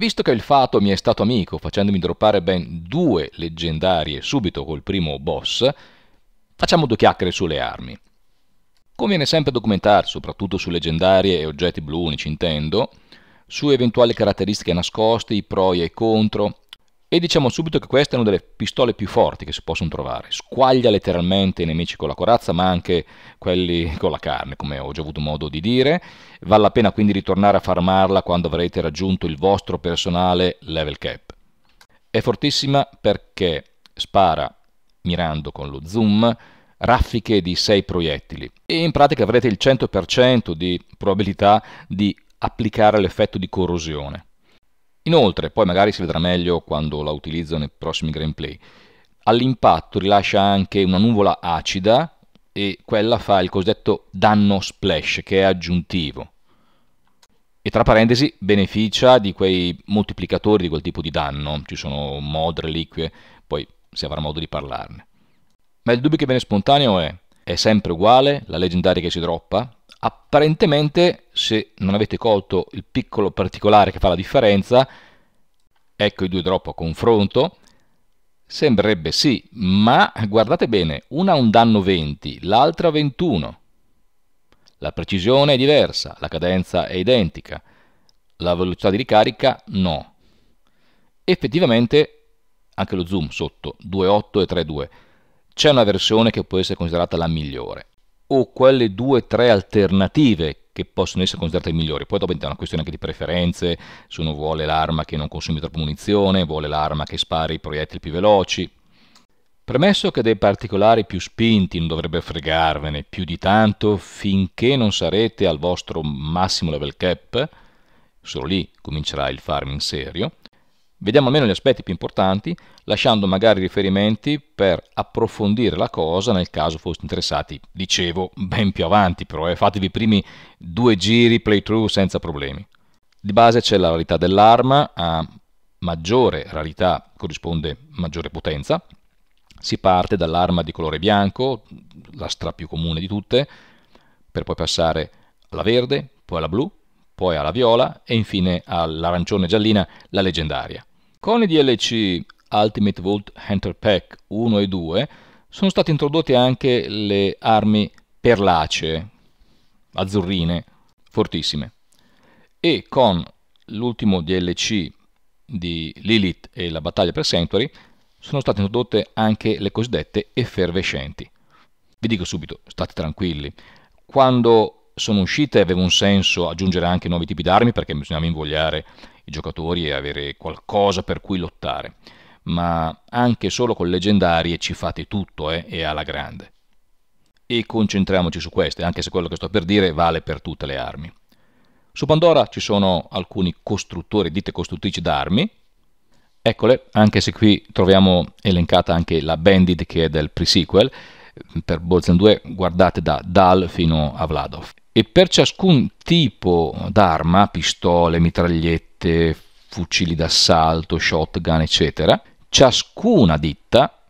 Visto che il fato mi è stato amico, facendomi droppare ben due leggendarie subito col primo boss, facciamo due chiacchiere sulle armi. Conviene sempre documentarsi, soprattutto su leggendarie e oggetti blu unici intendo, su eventuali caratteristiche nascoste, i pro e i contro, e diciamo subito che questa è una delle pistole più forti che si possono trovare. Squaglia letteralmente i nemici con la corazza, ma anche quelli con la carne, come ho già avuto modo di dire. Vale la pena quindi ritornare a farmarla quando avrete raggiunto il vostro personale level cap. È fortissima perché spara mirando con lo zoom raffiche di 6 proiettili e in pratica avrete il 100% di probabilità di applicare l'effetto di corrosione. Inoltre, poi magari si vedrà meglio quando la utilizzo nei prossimi gameplay, all'impatto rilascia anche una nuvola acida e quella fa il cosiddetto danno splash che è aggiuntivo. E tra parentesi beneficia di quei moltiplicatori di quel tipo di danno, ci sono mod, reliquie, poi si avrà modo di parlarne. Ma il dubbio che viene spontaneo è, è sempre uguale la leggendaria che si droppa? Apparentemente se non avete colto il piccolo particolare che fa la differenza, ecco i due drop a confronto, sembrerebbe sì, ma guardate bene, una ha un danno 20, l'altra 21. La precisione è diversa, la cadenza è identica, la velocità di ricarica no. Effettivamente anche lo zoom sotto 2.8 e 3.2 c'è una versione che può essere considerata la migliore o quelle due o tre alternative che possono essere considerate migliori. Poi dopo è una questione anche di preferenze, se uno vuole l'arma che non consumi troppa munizione, vuole l'arma che spari i proiettili più veloci. Premesso che dei particolari più spinti non dovrebbe fregarvene più di tanto finché non sarete al vostro massimo level cap, solo lì comincerà il farming serio, Vediamo almeno gli aspetti più importanti, lasciando magari riferimenti per approfondire la cosa nel caso foste interessati, dicevo, ben più avanti però, eh. fatevi i primi due giri playthrough senza problemi. Di base c'è la rarità dell'arma, a maggiore rarità corrisponde maggiore potenza, si parte dall'arma di colore bianco, la stra più comune di tutte, per poi passare alla verde, poi alla blu, poi alla viola e infine all'arancione giallina, la leggendaria. Con i DLC Ultimate Vault Hunter Pack 1 e 2 sono state introdotte anche le armi perlacee, azzurrine, fortissime. E con l'ultimo DLC di Lilith e la battaglia per Sanctuary sono state introdotte anche le cosiddette effervescenti. Vi dico subito, state tranquilli, quando sono uscite aveva un senso aggiungere anche nuovi tipi d'armi perché bisognava invogliare i giocatori e avere qualcosa per cui lottare, ma anche solo con leggendarie ci fate tutto eh, e alla grande. E concentriamoci su queste, anche se quello che sto per dire vale per tutte le armi. Su Pandora ci sono alcuni costruttori, ditte costruttrici d'armi, eccole, anche se qui troviamo elencata anche la Bandit che è del pre-sequel, per Bolzen 2 guardate da Dal fino a Vladov e per ciascun tipo d'arma, pistole, mitragliette, fucili d'assalto, shotgun, eccetera, ciascuna ditta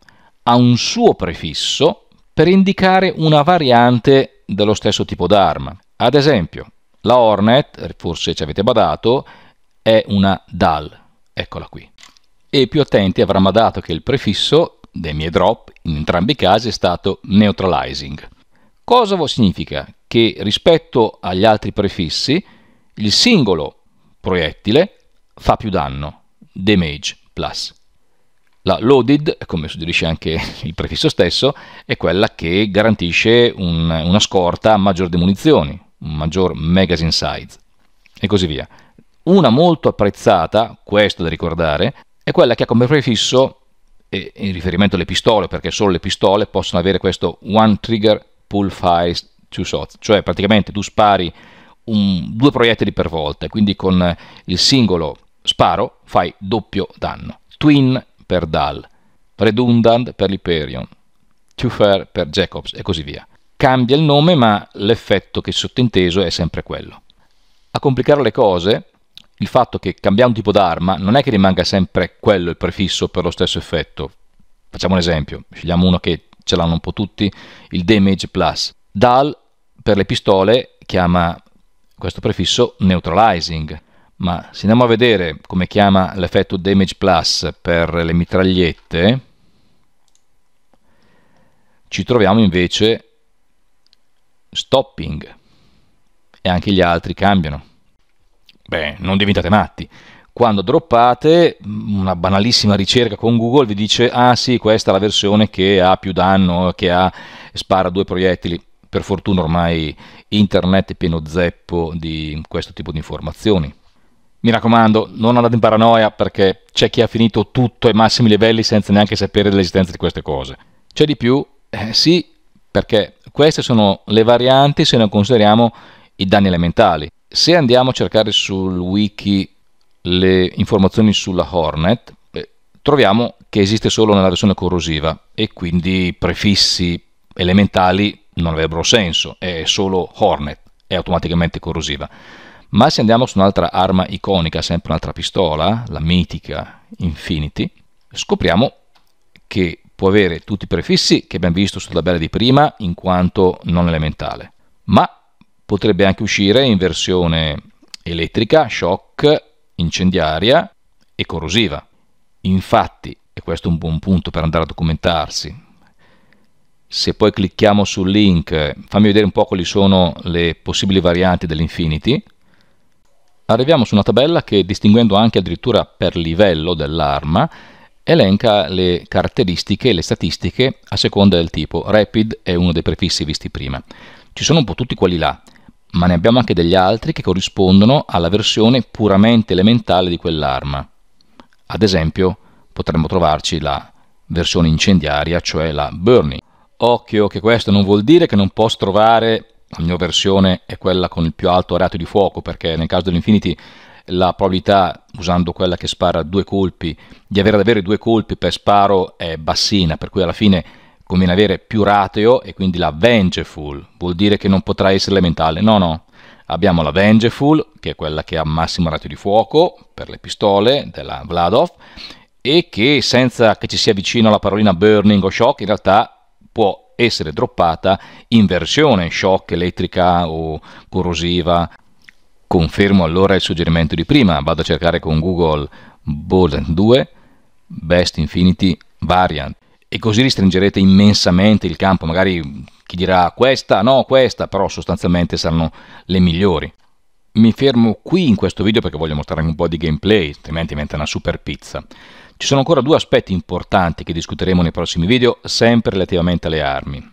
ha un suo prefisso per indicare una variante dello stesso tipo d'arma. Ad esempio, la Hornet, forse ci avete badato, è una DAL, eccola qui. E più attenti avranno badato che il prefisso dei miei drop in entrambi i casi è stato neutralizing. Cosa significa? Che rispetto agli altri prefissi il singolo proiettile fa più danno, damage plus. La loaded, come suggerisce anche il prefisso stesso, è quella che garantisce un, una scorta a maggior di un maggior magazine size e così via. Una molto apprezzata, questo da ricordare, è quella che ha come prefisso, in riferimento alle pistole, perché solo le pistole possono avere questo one trigger pull fires two shots, cioè praticamente tu spari un, due proiettili per volta, quindi con il singolo sparo fai doppio danno. Twin per Dal, Redundant per l'Hyperion, Too Fair per Jacobs e così via. Cambia il nome ma l'effetto che sottinteso è sempre quello. A complicare le cose, il fatto che cambiando tipo d'arma non è che rimanga sempre quello il prefisso per lo stesso effetto. Facciamo un esempio, scegliamo uno che ce l'hanno un po' tutti, il Damage Plus. DAL per le pistole chiama questo prefisso Neutralizing, ma se andiamo a vedere come chiama l'effetto Damage Plus per le mitragliette, ci troviamo invece Stopping e anche gli altri cambiano. Beh, non diventate matti quando droppate una banalissima ricerca con Google vi dice ah sì questa è la versione che ha più danno, che ha, spara due proiettili. Per fortuna ormai internet è pieno zeppo di questo tipo di informazioni. Mi raccomando, non andate in paranoia perché c'è chi ha finito tutto ai massimi livelli senza neanche sapere dell'esistenza di queste cose. C'è di più? Eh, sì, perché queste sono le varianti se non consideriamo i danni elementali. Se andiamo a cercare sul wiki le informazioni sulla Hornet, eh, troviamo che esiste solo nella versione corrosiva e quindi prefissi elementali non avrebbero senso, è solo Hornet, è automaticamente corrosiva. Ma se andiamo su un'altra arma iconica, sempre un'altra pistola, la mitica Infinity, scopriamo che può avere tutti i prefissi che abbiamo visto sulla tabella di prima in quanto non elementale, ma potrebbe anche uscire in versione elettrica, shock incendiaria e corrosiva. Infatti, e questo è un buon punto per andare a documentarsi, se poi clicchiamo sul link, fammi vedere un po' quali sono le possibili varianti dell'Infinity, arriviamo su una tabella che distinguendo anche addirittura per livello dell'arma elenca le caratteristiche e le statistiche a seconda del tipo. Rapid è uno dei prefissi visti prima. Ci sono un po' tutti quelli là ma ne abbiamo anche degli altri che corrispondono alla versione puramente elementale di quell'arma. Ad esempio potremmo trovarci la versione incendiaria, cioè la burning. Occhio che questo non vuol dire che non posso trovare, la mia versione è quella con il più alto ratio di fuoco, perché nel caso dell'infinity la probabilità, usando quella che spara due colpi, di avere davvero due colpi per sparo è bassina, per cui alla fine conviene avere più rateo e quindi la vengeful, vuol dire che non potrà essere elementale, no no, abbiamo la vengeful che è quella che ha massimo ratio di fuoco per le pistole della Vladov e che senza che ci sia vicino la parolina burning o shock in realtà può essere droppata in versione shock elettrica o corrosiva. Confermo allora il suggerimento di prima, vado a cercare con Google Boden 2 Best Infinity Variant e così ristringerete immensamente il campo, magari chi dirà questa, no questa, però sostanzialmente saranno le migliori. Mi fermo qui in questo video perché voglio mostrare un po' di gameplay, altrimenti diventa una super pizza. Ci sono ancora due aspetti importanti che discuteremo nei prossimi video, sempre relativamente alle armi.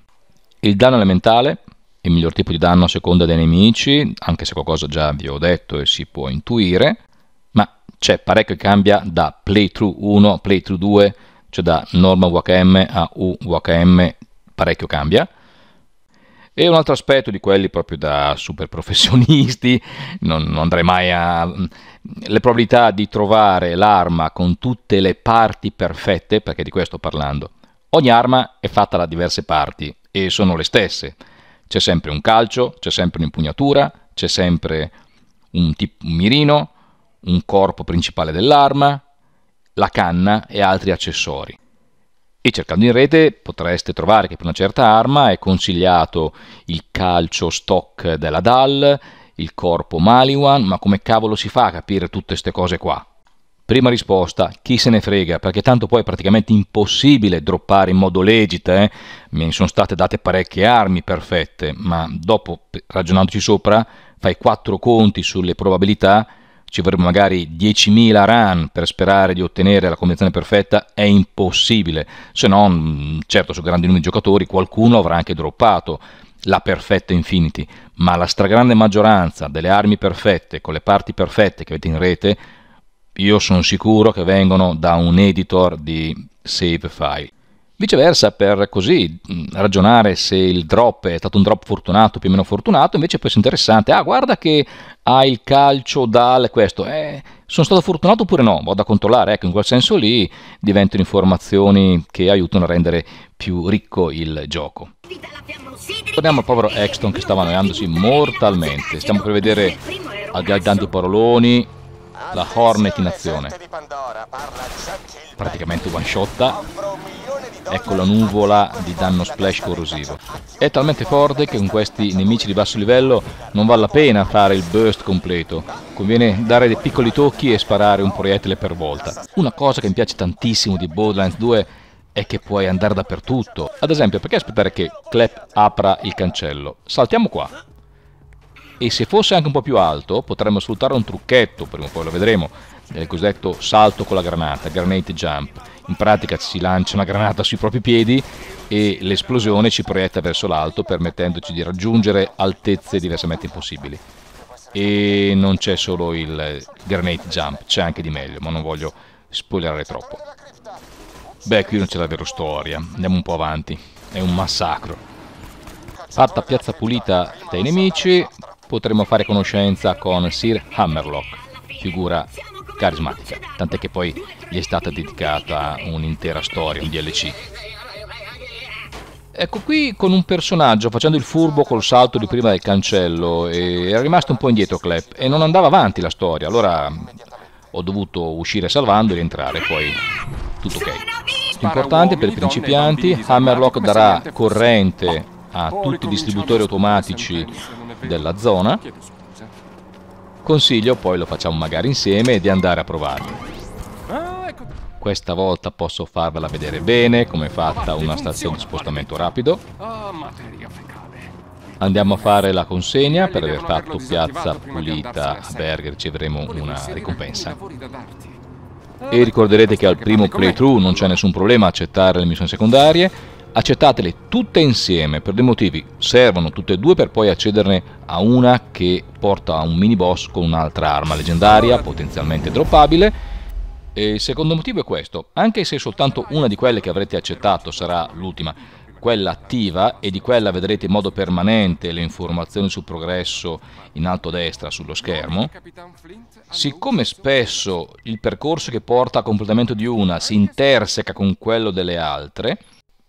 Il danno elementale, il miglior tipo di danno a seconda dei nemici, anche se qualcosa già vi ho detto e si può intuire, ma c'è parecchio che cambia da playthrough 1 a playthrough 2, cioè da norma UHM a UHM parecchio cambia. E un altro aspetto di quelli proprio da super professionisti, non, non, andrei mai a... le probabilità di trovare l'arma con tutte le parti perfette, perché di questo sto parlando. Ogni arma è fatta da diverse parti e sono le stesse. C'è sempre un calcio, c'è sempre un'impugnatura, c'è sempre un, tip- un mirino, un corpo principale dell'arma, la canna e altri accessori. E cercando in rete potreste trovare che per una certa arma è consigliato il calcio stock della DAL, il corpo Maliwan, ma come cavolo si fa a capire tutte queste cose qua? Prima risposta, chi se ne frega, perché tanto poi è praticamente impossibile droppare in modo legit, eh? mi sono state date parecchie armi perfette, ma dopo, ragionandoci sopra, fai quattro conti sulle probabilità ci vorrebbe magari 10.000 run per sperare di ottenere la combinazione perfetta, è impossibile, se non, mm, certo su grandi numeri di giocatori qualcuno avrà anche droppato la perfetta Infinity, ma la stragrande maggioranza delle armi perfette, con le parti perfette che avete in rete, io sono sicuro che vengono da un editor di save file. Viceversa, per così mm, ragionare se il drop è stato un drop fortunato, o più o meno fortunato, invece può essere interessante. Ah, guarda che ha il calcio dal questo. Eh, sono stato fortunato oppure no? Vado a controllare. Ecco, in quel senso lì diventano informazioni che aiutano a rendere più ricco il gioco. Torniamo al povero Exton che stava annoiandosi mortalmente. Stiamo per vedere Agaldando Paroloni, la Hornet in azione. Praticamente one shotta ecco la nuvola di danno splash corrosivo. È talmente forte che con questi nemici di basso livello non vale la pena fare il burst completo, conviene dare dei piccoli tocchi e sparare un proiettile per volta. Una cosa che mi piace tantissimo di Borderlands 2 è che puoi andare dappertutto. Ad esempio, perché aspettare che Clap apra il cancello? Saltiamo qua. E se fosse anche un po' più alto, potremmo sfruttare un trucchetto, prima o poi lo vedremo, del cosiddetto salto con la granata, granate jump in pratica si lancia una granata sui propri piedi e l'esplosione ci proietta verso l'alto permettendoci di raggiungere altezze diversamente impossibili e non c'è solo il grenade jump c'è anche di meglio ma non voglio spoilerare troppo beh qui non c'è davvero storia andiamo un po' avanti è un massacro fatta piazza pulita dai nemici potremo fare conoscenza con Sir Hammerlock figura carismatica, tant'è che poi gli è stata dedicata un'intera storia, un DLC. Ecco qui con un personaggio facendo il furbo col salto di prima del cancello e era rimasto un po' indietro Clap e non andava avanti la storia, allora ho dovuto uscire salvando e rientrare, poi tutto ok. Importante per i principianti, Hammerlock darà corrente a tutti i distributori automatici della zona Consiglio, poi lo facciamo magari insieme, di andare a provarlo. Ah, ecco. Questa volta posso farvela vedere bene come è fatta una stazione di spostamento rapido. Ah, Andiamo a fare la consegna, per aver fatto piazza pulita a Berg riceveremo una ricompensa. E ricorderete ah, che al primo playthrough non c'è nessun problema accettare le missioni secondarie, accettatele tutte insieme per dei motivi, servono tutte e due per poi accederne a una che porta a un mini boss con un'altra arma leggendaria, potenzialmente droppabile. E il secondo motivo è questo, anche se soltanto una di quelle che avrete accettato sarà l'ultima, quella attiva e di quella vedrete in modo permanente le informazioni sul progresso in alto a destra sullo schermo. Siccome spesso il percorso che porta a completamento di una si interseca con quello delle altre,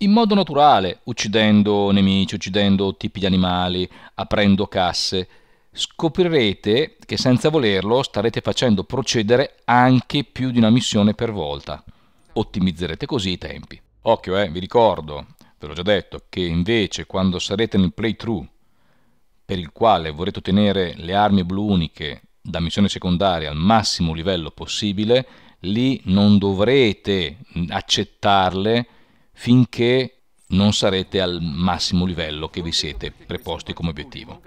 in modo naturale, uccidendo nemici, uccidendo tipi di animali, aprendo casse, scoprirete che senza volerlo starete facendo procedere anche più di una missione per volta. Ottimizzerete così i tempi. Occhio, eh, vi ricordo, ve l'ho già detto, che invece quando sarete nel playthrough, per il quale vorrete ottenere le armi blu uniche da missione secondaria al massimo livello possibile, lì non dovrete accettarle finché non sarete al massimo livello che vi siete preposti come obiettivo.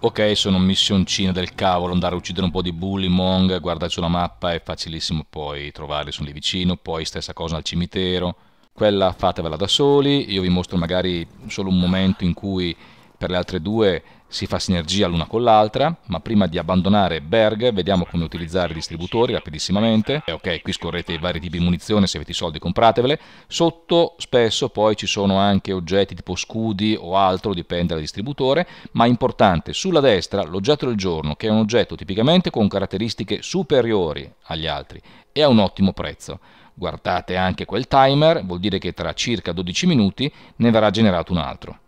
Ok, sono missioncina del cavolo, andare a uccidere un po' di bully, mong, guardare sulla mappa è facilissimo poi trovarli, sono lì vicino, poi stessa cosa al cimitero, quella fatevela da soli, io vi mostro magari solo un momento in cui per le altre due si fa sinergia l'una con l'altra, ma prima di abbandonare Berg vediamo come utilizzare i distributori rapidissimamente. E eh, ok, qui scorrete i vari tipi di munizione, se avete i soldi compratevele. Sotto spesso poi ci sono anche oggetti tipo scudi o altro, dipende dal distributore, ma importante, sulla destra l'oggetto del giorno, che è un oggetto tipicamente con caratteristiche superiori agli altri e a un ottimo prezzo. Guardate anche quel timer, vuol dire che tra circa 12 minuti ne verrà generato un altro.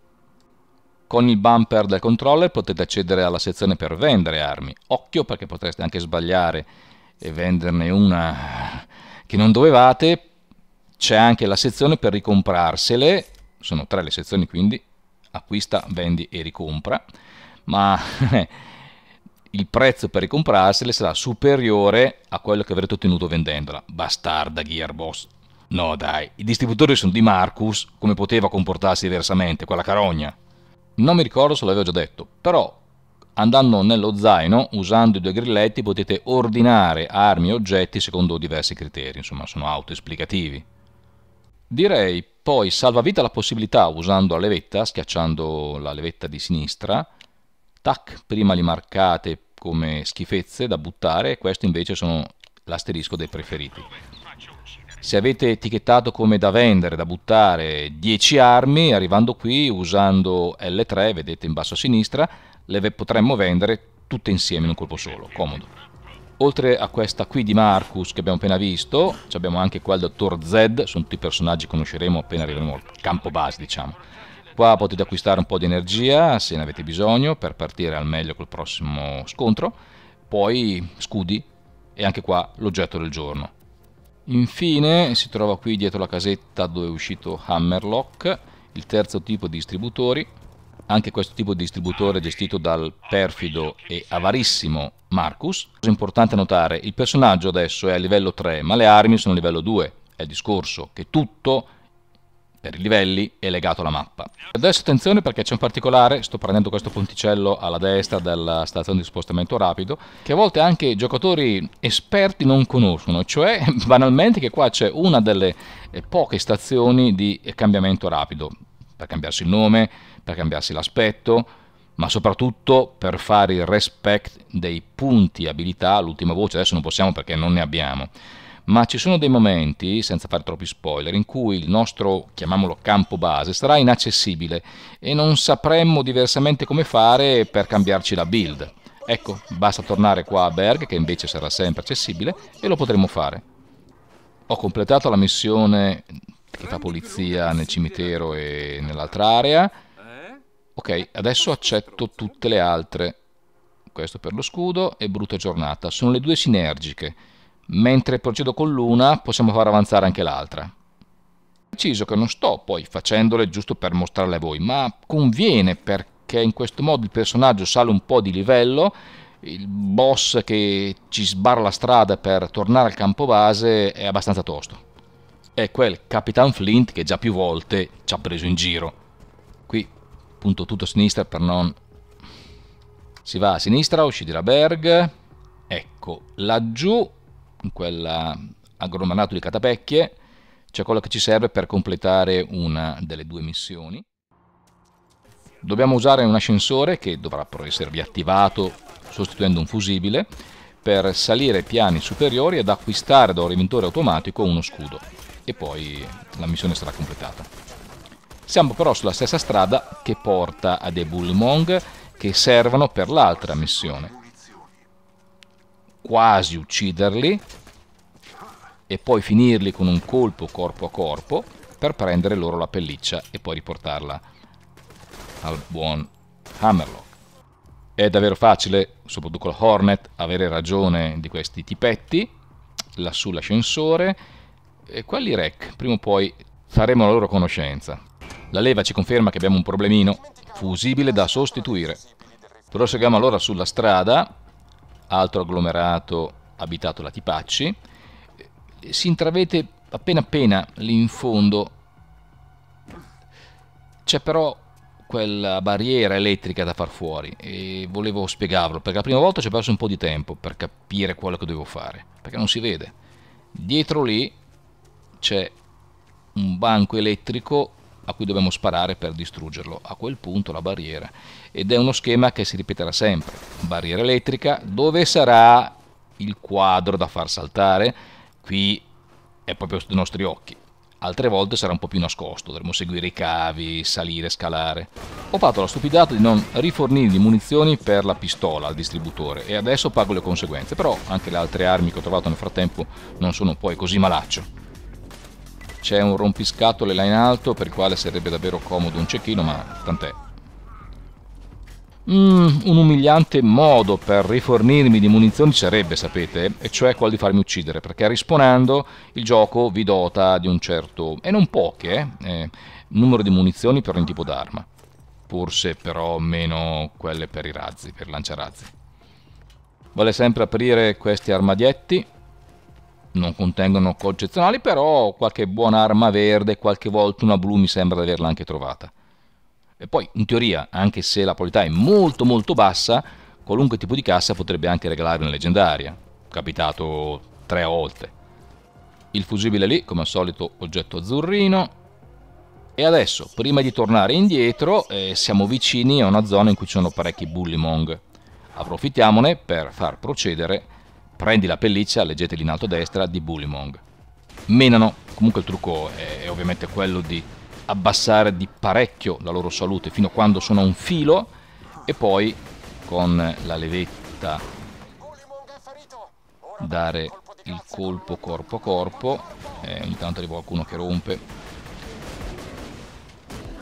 Con il bumper del controller potete accedere alla sezione per vendere armi. Occhio perché potreste anche sbagliare e venderne una che non dovevate. C'è anche la sezione per ricomprarsele. Sono tre le sezioni quindi. Acquista, vendi e ricompra. Ma... il prezzo per ricomprarsele sarà superiore a quello che avrete ottenuto vendendola. Bastarda Gearbox. No dai, i distributori sono di Marcus, come poteva comportarsi diversamente quella carogna? Non mi ricordo se l'avevo già detto, però andando nello zaino, usando i due grilletti, potete ordinare armi e oggetti secondo diversi criteri, insomma sono autoesplicativi. Direi poi salvavita la possibilità usando la levetta, schiacciando la levetta di sinistra, tac, prima li marcate come schifezze da buttare, e questi invece sono l'asterisco dei preferiti se avete etichettato come da vendere, da buttare 10 armi, arrivando qui usando L3, vedete in basso a sinistra, le potremmo vendere tutte insieme in un colpo solo, comodo. Oltre a questa qui di Marcus che abbiamo appena visto, abbiamo anche qua il dottor Z, sono tutti personaggi che conosceremo appena arriveremo al campo base, diciamo. Qua potete acquistare un po' di energia, se ne avete bisogno, per partire al meglio col prossimo scontro. Poi scudi e anche qua l'oggetto del giorno Infine si trova qui dietro la casetta dove è uscito Hammerlock, il terzo tipo di distributori, anche questo tipo di distributore è gestito dal perfido e avarissimo Marcus. Cosa importante notare, il personaggio adesso è a livello 3, ma le armi sono a livello 2, è il discorso che tutto per i livelli e legato alla mappa. Adesso attenzione perché c'è un particolare, sto prendendo questo ponticello alla destra della stazione di spostamento rapido, che a volte anche giocatori esperti non conoscono, cioè banalmente che qua c'è una delle eh, poche stazioni di cambiamento rapido, per cambiarsi il nome, per cambiarsi l'aspetto, ma soprattutto per fare il respect dei punti abilità, l'ultima voce adesso non possiamo perché non ne abbiamo ma ci sono dei momenti, senza fare troppi spoiler, in cui il nostro, chiamiamolo campo base, sarà inaccessibile e non sapremmo diversamente come fare per cambiarci la build. Ecco, basta tornare qua a Berg, che invece sarà sempre accessibile, e lo potremo fare. Ho completato la missione che fa polizia nel cimitero e nell'altra area. Ok, adesso accetto tutte le altre. Questo per lo scudo e brutta giornata. Sono le due sinergiche mentre procedo con l'una possiamo far avanzare anche l'altra. Preciso che non sto poi facendole giusto per mostrarle a voi, ma conviene perché in questo modo il personaggio sale un po' di livello, il boss che ci sbarra la strada per tornare al campo base è abbastanza tosto. È quel Capitan Flint che già più volte ci ha preso in giro. Qui punto tutto a sinistra per non... Si va a sinistra, usciti da Berg, ecco, laggiù quell'agglomerato eh, di catapecchie, c'è quello che ci serve per completare una delle due missioni. Dobbiamo usare un ascensore che dovrà però essere riattivato sostituendo un fusibile per salire ai piani superiori ed acquistare da un riventore automatico uno scudo e poi la missione sarà completata. Siamo però sulla stessa strada che porta a dei Bullmong che servono per l'altra missione quasi ucciderli e poi finirli con un colpo corpo a corpo per prendere loro la pelliccia e poi riportarla al buon Hammerlock. È davvero facile, soprattutto con Hornet, avere ragione di questi tipetti, lassù l'ascensore, e quelli rec, prima o poi faremo la loro conoscenza. La leva ci conferma che abbiamo un problemino, fusibile da sostituire. Proseguiamo allora sulla strada, altro agglomerato abitato da tipacci, si intravede appena appena lì in fondo, c'è però quella barriera elettrica da far fuori e volevo spiegarlo perché la prima volta ci ho perso un po' di tempo per capire quello che dovevo fare perché non si vede dietro lì c'è un banco elettrico a cui dobbiamo sparare per distruggerlo, a quel punto la barriera, ed è uno schema che si ripeterà sempre, barriera elettrica, dove sarà il quadro da far saltare, qui è proprio sui nostri occhi, altre volte sarà un po' più nascosto, dovremo seguire i cavi, salire, scalare. Ho fatto la stupidata di non rifornirgli munizioni per la pistola al distributore e adesso pago le conseguenze, però anche le altre armi che ho trovato nel frattempo non sono poi così malaccio c'è un rompiscatole là in alto per il quale sarebbe davvero comodo un cecchino, ma tant'è. Mm, un umiliante modo per rifornirmi di munizioni sarebbe, sapete, e cioè quello di farmi uccidere, perché risponando il gioco vi dota di un certo, e non poche, eh, eh numero di munizioni per ogni tipo d'arma. Forse però meno quelle per i razzi, per lanciarazzi. Vale sempre aprire questi armadietti non contengono codici eccezionali, però qualche buona arma verde, qualche volta una blu mi sembra di averla anche trovata. E poi, in teoria, anche se la qualità è molto molto bassa, qualunque tipo di cassa potrebbe anche regalarvi una leggendaria. Capitato tre volte. Il fusibile lì, come al solito, oggetto azzurrino. E adesso, prima di tornare indietro, eh, siamo vicini a una zona in cui ci sono parecchi bullimong. Approfittiamone per far procedere prendi la pelliccia, leggeteli in alto a destra, di Bullimong. Menano, comunque il trucco è, è ovviamente quello di abbassare di parecchio la loro salute fino a quando sono a un filo e poi con la levetta dare il colpo corpo a corpo eh, ogni tanto arriva qualcuno che rompe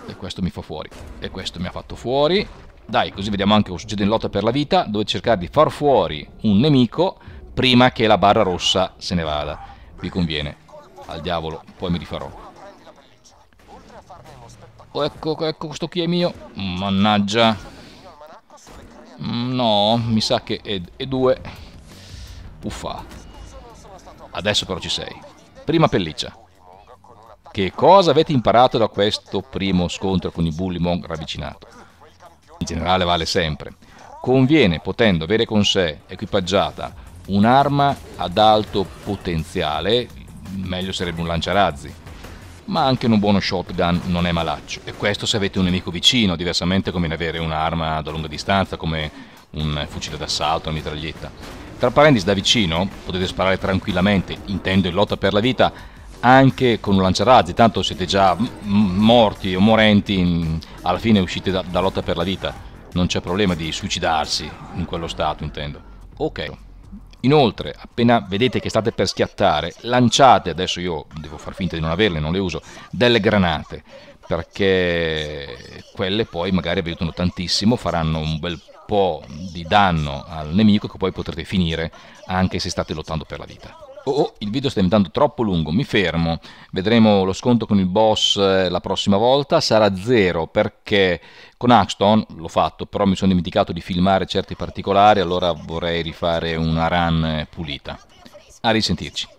e questo mi fa fuori e questo mi ha fatto fuori dai così vediamo anche cosa succede in lotta per la vita dove cercare di far fuori un nemico prima che la barra rossa se ne vada. Vi conviene. Al diavolo, poi mi rifarò. Oh, ecco, ecco, questo qui è mio. Mannaggia. Mm, no, mi sa che è, è due. Uffa. Adesso però ci sei. Prima pelliccia. Che cosa avete imparato da questo primo scontro con i Bullimon ravvicinato? In generale vale sempre. Conviene, potendo avere con sé, equipaggiata, un'arma ad alto potenziale, meglio sarebbe un lanciarazzi, ma anche un buono shotgun non è malaccio. E questo se avete un nemico vicino, diversamente come avere un'arma da lunga distanza, come un fucile d'assalto, una mitraglietta. Tra parentesi, da vicino potete sparare tranquillamente, intendo in lotta per la vita, anche con un lanciarazzi, tanto siete già morti o morenti, alla fine uscite da, da lotta per la vita. Non c'è problema di suicidarsi in quello stato, intendo. Ok. Inoltre, appena vedete che state per schiattare, lanciate, adesso io devo far finta di non averle, non le uso, delle granate, perché quelle poi magari aiutano tantissimo, faranno un bel po' di danno al nemico che poi potrete finire anche se state lottando per la vita. Oh, oh, il video sta diventando troppo lungo, mi fermo. Vedremo lo sconto con il boss eh, la prossima volta, sarà zero perché con Axton l'ho fatto, però mi sono dimenticato di filmare certi particolari, allora vorrei rifare una run pulita. A risentirci.